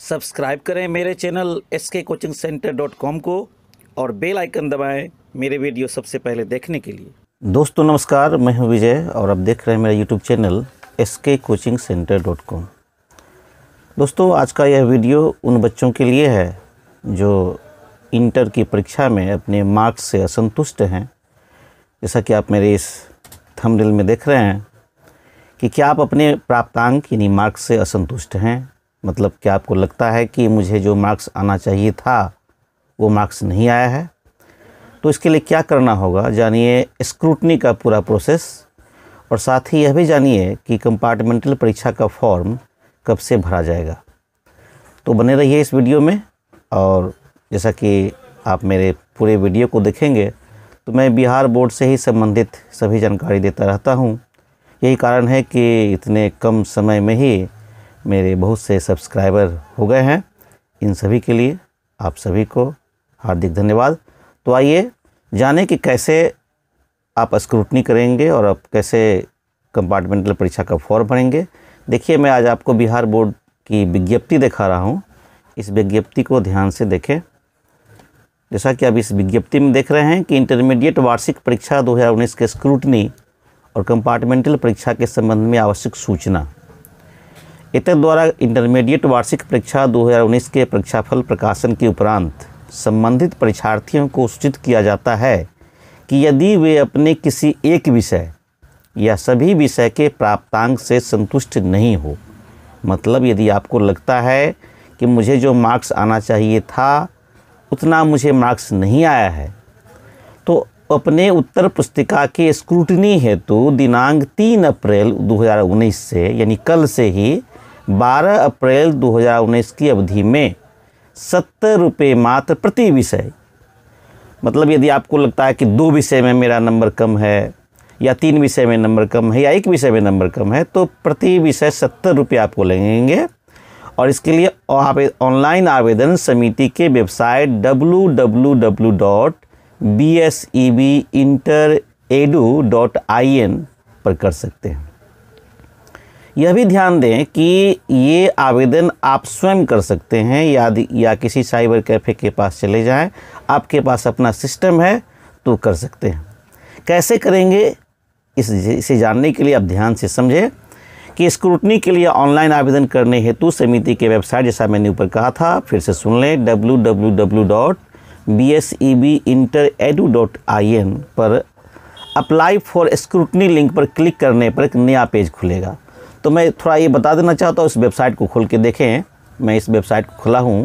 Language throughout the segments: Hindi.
सब्सक्राइब करें मेरे channel S K coaching centre dot com को और बेल आइकन दबाएं मेरे वीडियो सबसे पहले देखने के लिए दोस्तों नमस्कार मैं हूं विजय और आप देख रहे हैं मेरा YouTube channel S K coaching centre dot com दोस्तों आज का यह वीडियो उन बच्चों के लिए है जो इंटर की परीक्षा में अपने मार्क्स से असंतुष्ट हैं जैसा कि आप मेरे इस थमडिल में देख रहे हैं कि क्या आप अपने प्राप्तांक यानी मार्क्स से असंतुष्ट हैं मतलब क्या आपको लगता है कि मुझे जो मार्क्स आना चाहिए था वो मार्क्स नहीं आया है तो इसके लिए क्या करना होगा जानिए स्क्रूटनी का पूरा प्रोसेस और साथ ही यह भी जानिए कि कंपार्टमेंटल परीक्षा का फॉर्म कब से भरा जाएगा तो बने रहिए इस वीडियो में और जैसा कि आप मेरे पूरे वीडियो को देखेंगे तो मैं बिहार बोर्ड से ही संबंधित सभी जानकारी देता रहता हूँ यही कारण है कि इतने कम समय में ही मेरे बहुत से सब्सक्राइबर हो गए हैं इन सभी के लिए आप सभी को हार्दिक धन्यवाद तो आइए जाने कि कैसे आप स्क्रूटनी करेंगे और आप कैसे कंपार्टमेंटल परीक्षा का फॉर्म भरेंगे देखिए मैं आज आपको बिहार बोर्ड की विज्ञप्ति दिखा रहा हूँ इस विज्ञप्ति को ध्यान से देखें जैसा कि आप इस विज्ञप्ति में देख रहे हैं कि इंटरमीडिएट वार्षिक परीक्षा 2019 के स्क्रूटनी और कंपार्टमेंटल परीक्षा के संबंध में आवश्यक सूचना इतर द्वारा इंटरमीडिएट वार्षिक परीक्षा 2019 के परीक्षाफल प्रकाशन के उपरांत संबंधित परीक्षार्थियों को सूचित किया जाता है कि यदि वे अपने किसी एक विषय या सभी विषय के प्राप्तांक से संतुष्ट नहीं हो मतलब यदि आपको लगता है कि मुझे जो मार्क्स आना चाहिए था उतना मुझे मार्क्स नहीं आया है तो अपने उत्तर पुस्तिका के स्क्रूटनी हेतु दिनांक 3 अप्रैल 2019 से यानी कल से ही 12 अप्रैल 2019 की अवधि में सत्तर रुपये मात्र प्रति विषय मतलब यदि आपको लगता है कि दो विषय में मेरा नंबर कम है या तीन विषय में नंबर कम है या एक विषय में नंबर कम है तो प्रति विषय सत्तर रुपये आपको लगेंगे और इसके लिए ऑनलाइन आवेदन समिति के website W W W dot B S E B inter edu dot I N पर कर सकते हैं यह भी ध्यान दें कि ये आवेदन आप स्वयं कर सकते हैं या या किसी साइबर कैफ़े के पास चले जाएं आपके पास अपना सिस्टम है तो कर सकते हैं कैसे करेंगे इस इसे जानने के लिए आप ध्यान से समझें कि स्क्रूटनी के लिए ऑनलाइन आवेदन करने हेतु समिति के वेबसाइट जैसा मैंने ऊपर कहा था फिर से सुन लें W W W dot B S E B inter edu dot I N पर अप्लाई फॉर स्क्रूटनी लिंक पर क्लिक करने पर एक नया पेज खुलेगा तो मैं थोड़ा ये बता देना चाहता हूँ इस वेबसाइट को खोल के देखें मैं इस वेबसाइट को खुला हूँ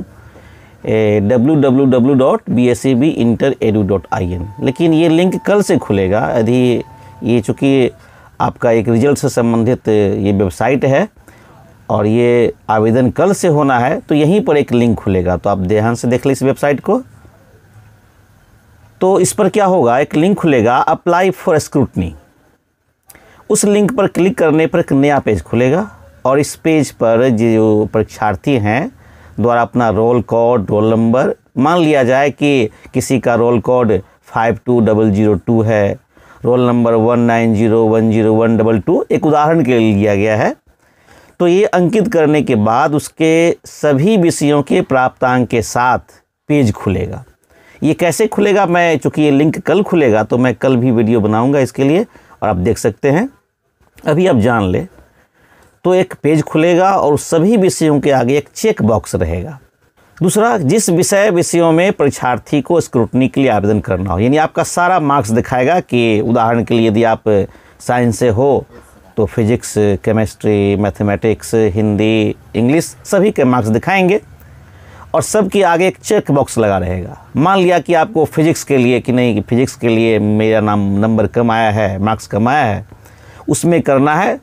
W W W dot B S C B inter edu dot I N लेकिन ये लिंक कल से खुलेगा यदि ये चूँकि आपका एक रिजल्ट से संबंधित ये वेबसाइट है और ये आवेदन कल से होना है तो यहीं पर एक लिंक खुलेगा तो आप ध्यान से देख लें इस वेबसाइट को तो इस पर क्या होगा एक लिंक खुलेगा अप्लाई फॉर स्क्रूटनी उस लिंक पर क्लिक करने पर एक नया पेज खुलेगा और इस पेज पर जो परीक्षार्थी हैं द्वारा अपना रोल कोड रोल नंबर मान लिया जाए कि किसी का roll code five two double zero two है roll number one nine zero one zero one double two एक उदाहरण के लिए लिया गया है तो ये अंकित करने के बाद उसके सभी विषयों के प्राप्तांक के साथ पेज खुलेगा ये कैसे खुलेगा मैं चूँकि ये लिंक कल खुलेगा तो मैं कल भी वीडियो बनाऊँगा इसके लिए और आप देख सकते हैं अभी आप जान ले तो एक पेज खुलेगा और सभी विषयों के आगे एक चेक बॉक्स रहेगा दूसरा जिस विषय विषयों में परीक्षार्थी को स्क्रूटनी के लिए आवेदन करना हो यानी आपका सारा मार्क्स दिखाएगा कि उदाहरण के लिए यदि आप साइंस से हो तो physics chemistry mathematics Hindi English सभी के मार्क्स दिखाएंगे और सबके आगे एक चेक बॉक्स लगा रहेगा मान लिया कि आपको फिजिक्स के लिए कि नहीं फिजिक्स के लिए मेरा नाम नंबर कम आया है मार्क्स कम आया है उसमें करना है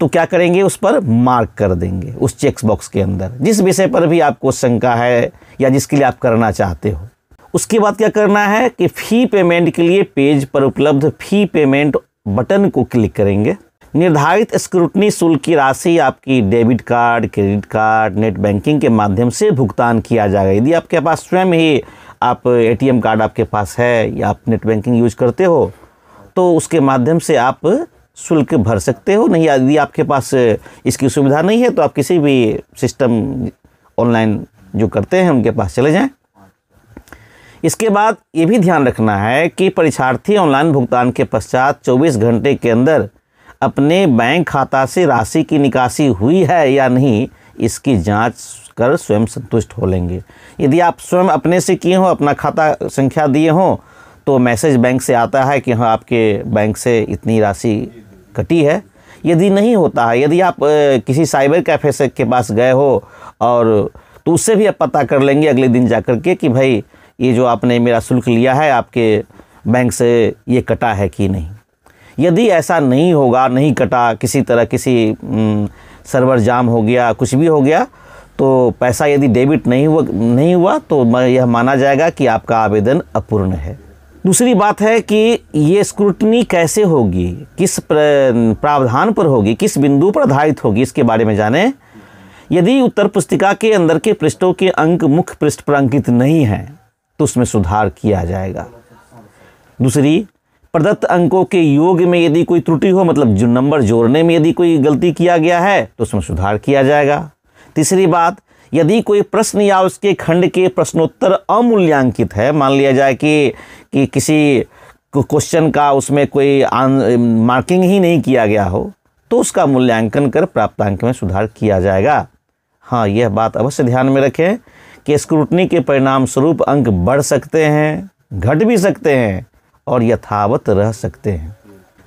तो क्या करेंगे उस पर मार्क कर देंगे उस चेक्स बॉक्स के अंदर जिस विषय पर भी आपको शंका है या जिसके लिए आप करना चाहते हो उसके बाद क्या करना है कि फ़ी पेमेंट के लिए पेज पर उपलब्ध फ़ी पेमेंट बटन को क्लिक करेंगे निर्धारित स्क्रूटनी शुल्क की राशि आपकी debit card credit card net banking के माध्यम से भुगतान किया जाएगा यदि आपके पास स्वयं ही आप एटीएम कार्ड आपके पास है या आप नेट बैंकिंग यूज करते हो तो उसके माध्यम से आप शुल्क भर सकते हो नहीं यदि आपके पास इसकी सुविधा नहीं है तो आप किसी भी सिस्टम ऑनलाइन जो करते हैं उनके पास चले जाएं इसके बाद ये भी ध्यान रखना है कि परीक्षार्थी ऑनलाइन भुगतान के पश्चात 24 घंटे के अंदर अपने बैंक खाता से राशि की निकासी हुई है या नहीं इसकी जांच कर स्वयं संतुष्ट हो लेंगे यदि आप स्वयं अपने से किए हों अपना खाता संख्या दिए हों तो मैसेज बैंक से आता है कि हाँ आपके बैंक से इतनी राशि कटी है यदि नहीं होता है यदि आप किसी साइबर कैफे से के पास गए हो और तो उससे भी आप पता कर लेंगे अगले दिन जा कर के कि भाई ये जो आपने मेरा शुल्क लिया है आपके बैंक से ये कटा है कि नहीं यदि ऐसा नहीं होगा नहीं कटा किसी तरह किसी सर्वर जाम हो गया कुछ भी हो गया तो पैसा यदि डेबिट नहीं हुआ नहीं हुआ तो यह माना जाएगा कि आपका आवेदन अपूर्ण है दूसरी बात है कि ये स्क्रूटनी कैसे होगी किस प्रावधान पर होगी किस बिंदु पर आधारित होगी इसके बारे में जानें यदि उत्तर पुस्तिका के अंदर के पृष्ठों के अंक मुख्य पृष्ठ पर अंकित नहीं हैं तो उसमें सुधार किया जाएगा दूसरी प्रदत्त अंकों के योग में यदि कोई त्रुटि हो मतलब जो नंबर जोड़ने में यदि कोई गलती किया गया है तो उसमें सुधार किया जाएगा तीसरी बात यदि कोई प्रश्न या उसके खंड के प्रश्नोत्तर अमूल्यांकित है मान लिया जाए कि, कि किसी क्वेश्चन का उसमें कोई मार्किंग ही नहीं किया गया हो तो उसका मूल्यांकन कर प्राप्तांक में सुधार किया जाएगा हाँ यह बात अवश्य ध्यान में रखें कि स्क्रूटनी के परिणाम स्वरूप अंक बढ़ सकते हैं घट भी सकते हैं और यथावत रह सकते हैं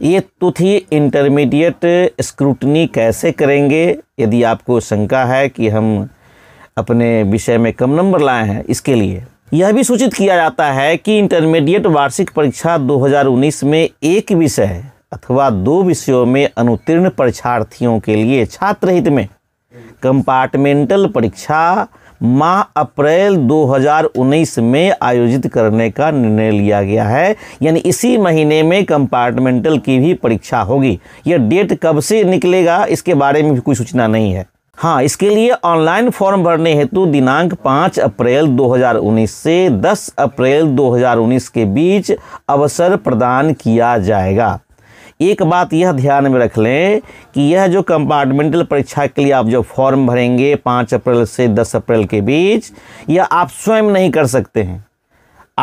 ये तो थी इंटरमीडिएट स्क्रूटनी कैसे करेंगे यदि आपको शंका है कि हम अपने विषय में कम नंबर लाए हैं इसके लिए यह भी सूचित किया जाता है कि इंटरमीडिएट वार्षिक परीक्षा 2019 में एक विषय अथवा दो विषयों में अनुतीर्ण परीक्षार्थियों के लिए छात्र हित में कंपार्टमेंटल परीक्षा माह अप्रैल 2019 में आयोजित करने का निर्णय लिया गया है यानी इसी महीने में कंपार्टमेंटल की भी परीक्षा होगी यह डेट कब से निकलेगा इसके बारे में भी कोई सूचना नहीं है हाँ इसके लिए ऑनलाइन फॉर्म भरने हेतु दिनांक 5 अप्रैल 2019 से 10 अप्रैल 2019 के बीच अवसर प्रदान किया जाएगा एक बात यह ध्यान में रख लें कि यह जो कंपार्टमेंटल परीक्षा के लिए आप जो फॉर्म भरेंगे पाँच अप्रैल से दस अप्रैल के बीच यह आप स्वयं नहीं कर सकते हैं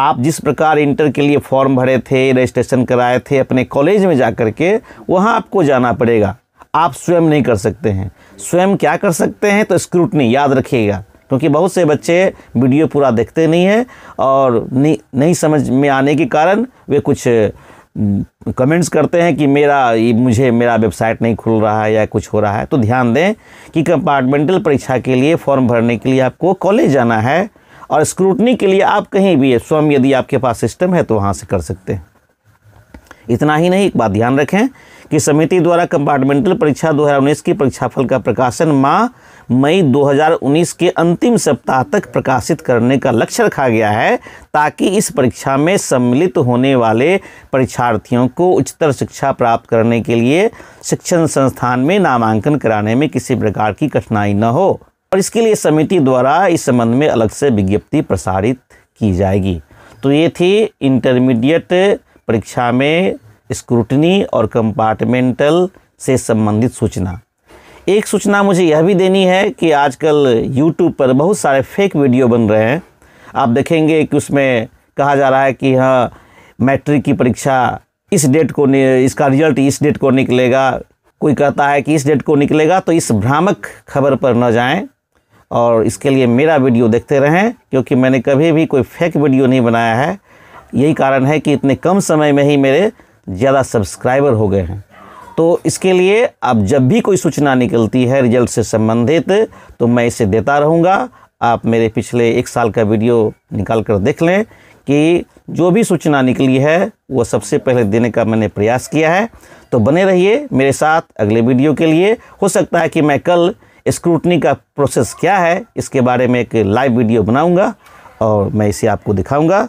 आप जिस प्रकार इंटर के लिए फॉर्म भरे थे रजिस्ट्रेशन कराए थे अपने कॉलेज में जा कर के वहाँ आपको जाना पड़ेगा आप स्वयं नहीं कर सकते हैं स्वयं क्या कर सकते हैं तो स्क्रूटनी याद रखिएगा क्योंकि बहुत से बच्चे वीडियो पूरा देखते नहीं हैं और नहीं नहीं समझ में आने के कारण वे कुछ कमेंट्स करते हैं कि मेरा ये मुझे मेरा वेबसाइट नहीं खुल रहा है या कुछ हो रहा है तो ध्यान दें कि कंपार्टमेंटल परीक्षा के लिए फॉर्म भरने के लिए आपको कॉलेज जाना है और स्क्रूटनी के लिए आप कहीं भी स्वयं यदि आपके पास सिस्टम है तो वहाँ से कर सकते हैं इतना ही नहीं एक बात ध्यान रखें कि समिति द्वारा कंपार्टमेंटल परीक्षा 2019 की परीक्षाफल का प्रकाशन माह मई 2019 के अंतिम सप्ताह तक प्रकाशित करने का लक्ष्य रखा गया है ताकि इस परीक्षा में सम्मिलित होने वाले परीक्षार्थियों को उच्चतर शिक्षा प्राप्त करने के लिए शिक्षण संस्थान में नामांकन कराने में किसी प्रकार की कठिनाई न हो और इसके लिए समिति द्वारा इस संबंध में अलग से विज्ञप्ति प्रसारित की जाएगी तो ये थी इंटरमीडिएट परीक्षा में स्क्रूटनी और कंपार्टमेंटल से संबंधित सूचना एक सूचना मुझे यह भी देनी है कि आजकल यूट्यूब पर बहुत सारे फेक वीडियो बन रहे हैं आप देखेंगे कि उसमें कहा जा रहा है कि हाँ मैट्रिक की परीक्षा इस डेट को इसका रिजल्ट इस डेट को निकलेगा कोई कहता है कि इस डेट को निकलेगा तो इस भ्रामक खबर पर न जाएं और इसके लिए मेरा वीडियो देखते रहें क्योंकि मैंने कभी भी कोई फेक वीडियो नहीं बनाया है यही कारण है कि इतने कम समय में ही मेरे ज़्यादा सब्सक्राइबर हो गए हैं तो इसके लिए आप जब भी कोई सूचना निकलती है रिजल्ट से संबंधित तो मैं इसे देता रहूँगा आप मेरे पिछले एक साल का वीडियो निकाल कर देख लें कि जो भी सूचना निकली है वो सबसे पहले देने का मैंने प्रयास किया है तो बने रहिए मेरे साथ अगले वीडियो के लिए हो सकता है कि मैं कल स्क्रूटनी का प्रोसेस क्या है इसके बारे में एक लाइव वीडियो बनाऊंगा और मैं इसे आपको दिखाऊंगा